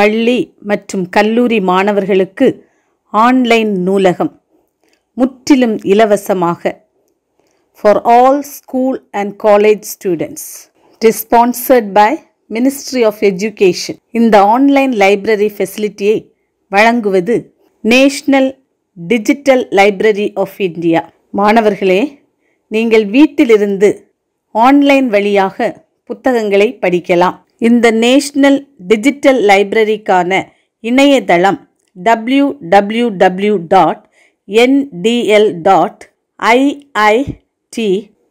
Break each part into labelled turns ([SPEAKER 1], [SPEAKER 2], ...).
[SPEAKER 1] பள்ளி மற்றும் கல்லூரி மாணவர்களுக்கு ஆன்லைன் நூலகம் முற்றிலும் இலவசமாக for all school and college students sponsored by ministry of education இந்த ஆன்லைன் லைப்ரரி ஃபெசிலிட்டியை வழங்குவது national digital library of India மாணவர்களே நீங்கள் வீட்டிலிருந்து ஆன்லைன் வழியாக புத்தகங்களை படிக்கலாம் இந்த நேஷ்னல் டிஜிட்டல் லைப்ரரிக்கான இணையதளம் W W W dot NDL dot IIT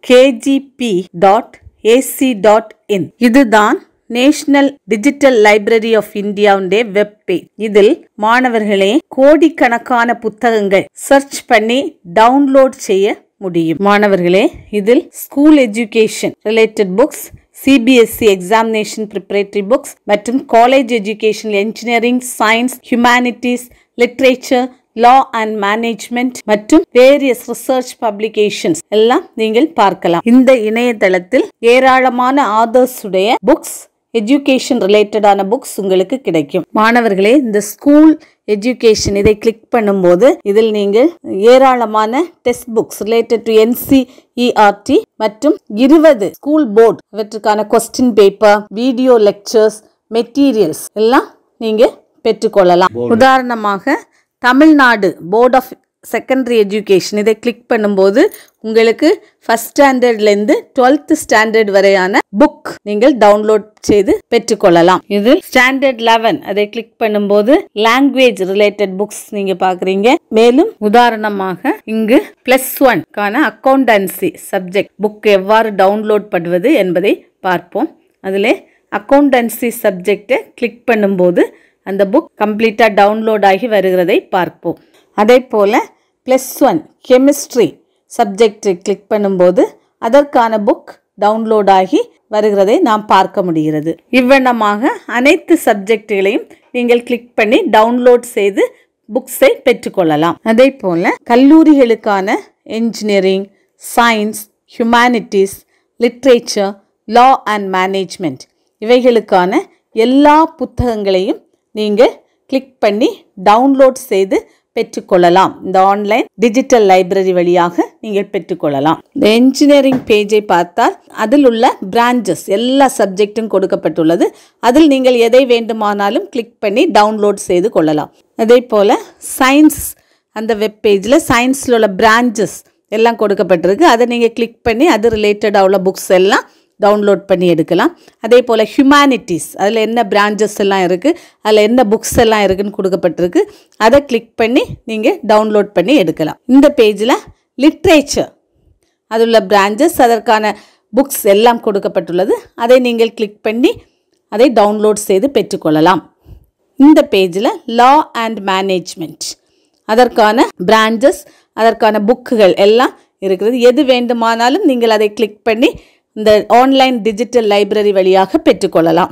[SPEAKER 1] KGP dot AC dot in இதுதான் நேஷனல் டிஜிட்டல் லைப்ரரி ஆஃப் இந்தியாவுடைய வெப்பேஜ் இதில் மாணவர்களே கோடிக்கணக்கான புத்தகங்கள் சர்ச் பண்ணி டவுன்லோட் செய்ய முடியும் மாணவர்களே இதில் school education related books CBSE examination preparatory books மற்றும் college education engineering science humanities literature law and management மற்றும் வேரியஸ் ரிசர்ச் பப்ளிகேஷன்ஸ் எல்லாம் நீங்கள் பார்க்கலாம் இந்த இணையதளத்தில் ஏராளமான ஆதர்ஸ் உடைய புக்ஸ் எஜுகேஷன் ரிலேட்டடான புக்ஸ் உங்களுக்கு கிடைக்கும் மாணவர்களே இந்த ஸ்கூல் எஜுகேஷன் இதை கிளிக் பண்ணும்போது இதில் நீங்கள் ஏராளமான text books related to NCERT மற்றும் இருபது ஸ்கூல் போர்டு இவற்றுக்கான question paper video lectures materials எல்லாம் நீங்கள் பெற்றுக்கொள்ளலாம் உதாரணமாக Tamil Nadu board of secondary education இதை கிளிக் பண்ணும்போது உங்களுக்கு ஃபஸ்ட் ஸ்டாண்டர்ட்லேருந்து டுவெல்த் ஸ்டாண்டர்ட் வரையான புக் நீங்கள் டவுன்லோட் செய்து பெற்றுக்கொள்ளலாம் இது ஸ்டாண்டர்ட் லெவன் அதை கிளிக் பண்ணும்போது லாங்குவேஜ் ரிலேட்டட் புக்ஸ் நீங்கள் பார்க்குறீங்க மேலும் உதாரணமாக இங்கு ப்ளஸ் ஒன்கான அக்கௌண்டன்சி சப்ஜெக்ட் புக் எவ்வாறு டவுன்லோட் பண்ணுவது என்பதை பார்ப்போம் அதில் அக்கௌண்டன்சி சப்ஜெக்டை கிளிக் பண்ணும்போது அந்த புக் கம்ப்ளீட்டாக டவுன்லோட் ஆகி வருகிறதை பார்ப்போம் அதே போல் plus one chemistry subject click பண்ணும்போது அதற்கான புக் டவுன்லோட் ஆகி வருகிறதை நாம் பார்க்க முடிகிறது இவ்வண்ணமாக அனைத்து சப்ஜெக்டுகளையும் நீங்கள் கிளிக் பண்ணி டவுன்லோட் செய்து புக்ஸை பெற்றுக்கொள்ளலாம் அதே போல் கல்லூரிகளுக்கான engineering science humanities literature law and management இவைகளுக்கான எல்லா புத்தகங்களையும் நீங்கள் கிளிக் பண்ணி டவுன்லோட் செய்து பெற்றுக்கொள்ளலாம் இந்த ஆன்லைன் டிஜிட்டல் லைப்ரரி வழியாக நீங்கள் பெற்றுக்கொள்ளலாம் இந்த என்ஜினியரிங் பேஜை பார்த்தால் அதில் உள்ள பிரான்ச்சஸ் எல்லா சப்ஜெக்டும் கொடுக்கப்பட்டுள்ளது அதில் நீங்கள் எதை வேண்டுமானாலும் கிளிக் பண்ணி டவுன்லோட் செய்து கொள்ளலாம் அதே போல் சயின்ஸ் அந்த வெப் பேஜில் சயின்ஸில் உள்ள பிரான்ச்சஸ் எல்லாம் கொடுக்கப்பட்டிருக்கு அதை நீங்கள் கிளிக் பண்ணி அது ரிலேட்டடாக உள்ள புக்ஸ் எல்லாம் டவுன்லோட் பண்ணி எடுக்கலாம் அதே போல் ஹியூமானிட்டிஸ் அதில் என்ன பிரான்ச்சஸ் எல்லாம் இருக்குது அதில் என்ன புக்ஸ் எல்லாம் இருக்குதுன்னு கொடுக்கப்பட்டிருக்கு அதை கிளிக் பண்ணி நீங்கள் டவுன்லோட் பண்ணி எடுக்கலாம் இந்த பேஜில் லிட்ரேச்சர் அது உள்ள பிரான்ச்சஸ் அதற்கான புக்ஸ் எல்லாம் கொடுக்கப்பட்டுள்ளது அதை நீங்கள் கிளிக் பண்ணி அதை டவுன்லோட் செய்து பெற்றுக்கொள்ளலாம் இந்த பேஜில் லா அண்ட் மேனேஜ்மெண்ட் அதற்கான பிரான்ச்சஸ் அதற்கான புக்குகள் எல்லாம் இருக்கிறது எது வேண்டுமானாலும் நீங்கள் அதை கிளிக் பண்ணி இந்த ஆன்லைன் டிஜிட்டல் லைப்ரரி வழியாக பெற்றுக்கொள்ளலாம்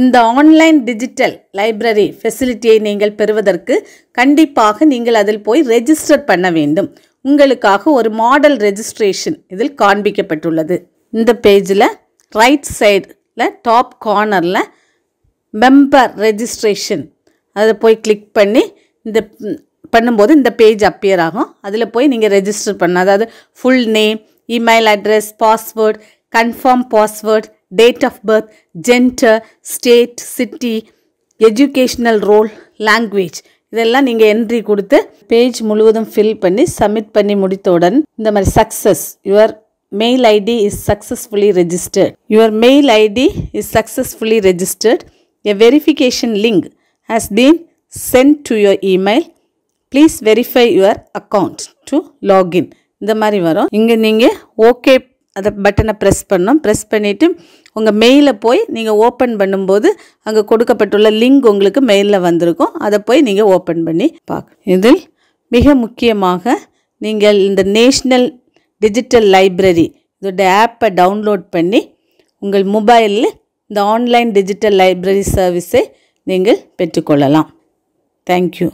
[SPEAKER 1] இந்த ஆன்லைன் டிஜிட்டல் லைப்ரரி ஃபெசிலிட்டியை நீங்கள் பெறுவதற்கு கண்டிப்பாக நீங்கள் அதில் போய் ரெஜிஸ்டர் பண்ண வேண்டும் உங்களுக்காக ஒரு மாடல் ரெஜிஸ்ட்ரேஷன் இதில் காண்பிக்கப்பட்டுள்ளது இந்த பேஜில் ரைட் சைடில் டாப் கார்னரில் மெம்பர் ரெஜிஸ்ட்ரேஷன் அதில் போய் கிளிக் பண்ணி இந்த பண்ணும்போது இந்த பேஜ் அப்பியர் ஆகும் அதில் போய் நீங்கள் ரெஜிஸ்டர் பண்ண அதாவது full name email address password confirm password date of birth gender state city educational role language இதெல்லாம் நீங்கள் என்ட்ரி கொடுத்து பேஜ் முழுவதும் ஃபில் பண்ணி சப்மிட் பண்ணி முடித்தவுடன் இந்த மாதிரி success your mail ID is successfully registered your mail ID is successfully registered a verification link has been sent to your email please verify your account to login இந்த மாதிரி வரும் இங்கே நீங்கள் ஓகே அதை பட்டனை ப்ரெஸ் பண்ணோம் ப்ரெஸ் பண்ணிவிட்டு உங்கள் மெயிலை போய் நீங்கள் ஓப்பன் பண்ணும்போது அங்கே கொடுக்கப்பட்டுள்ள லிங்க் உங்களுக்கு மெயிலில் வந்திருக்கும் அதை போய் நீங்கள் ஓப்பன் பண்ணி பார்க்க இதில் மிக முக்கியமாக நீங்கள் இந்த நேஷ்னல் டிஜிட்டல் லைப்ரரி இதோட ஆப்பை டவுன்லோட் பண்ணி உங்கள் மொபைலில் இந்த ஆன்லைன் டிஜிட்டல் லைப்ரரி சர்வீஸை நீங்கள் பெற்றுக்கொள்ளலாம் தேங்க்யூ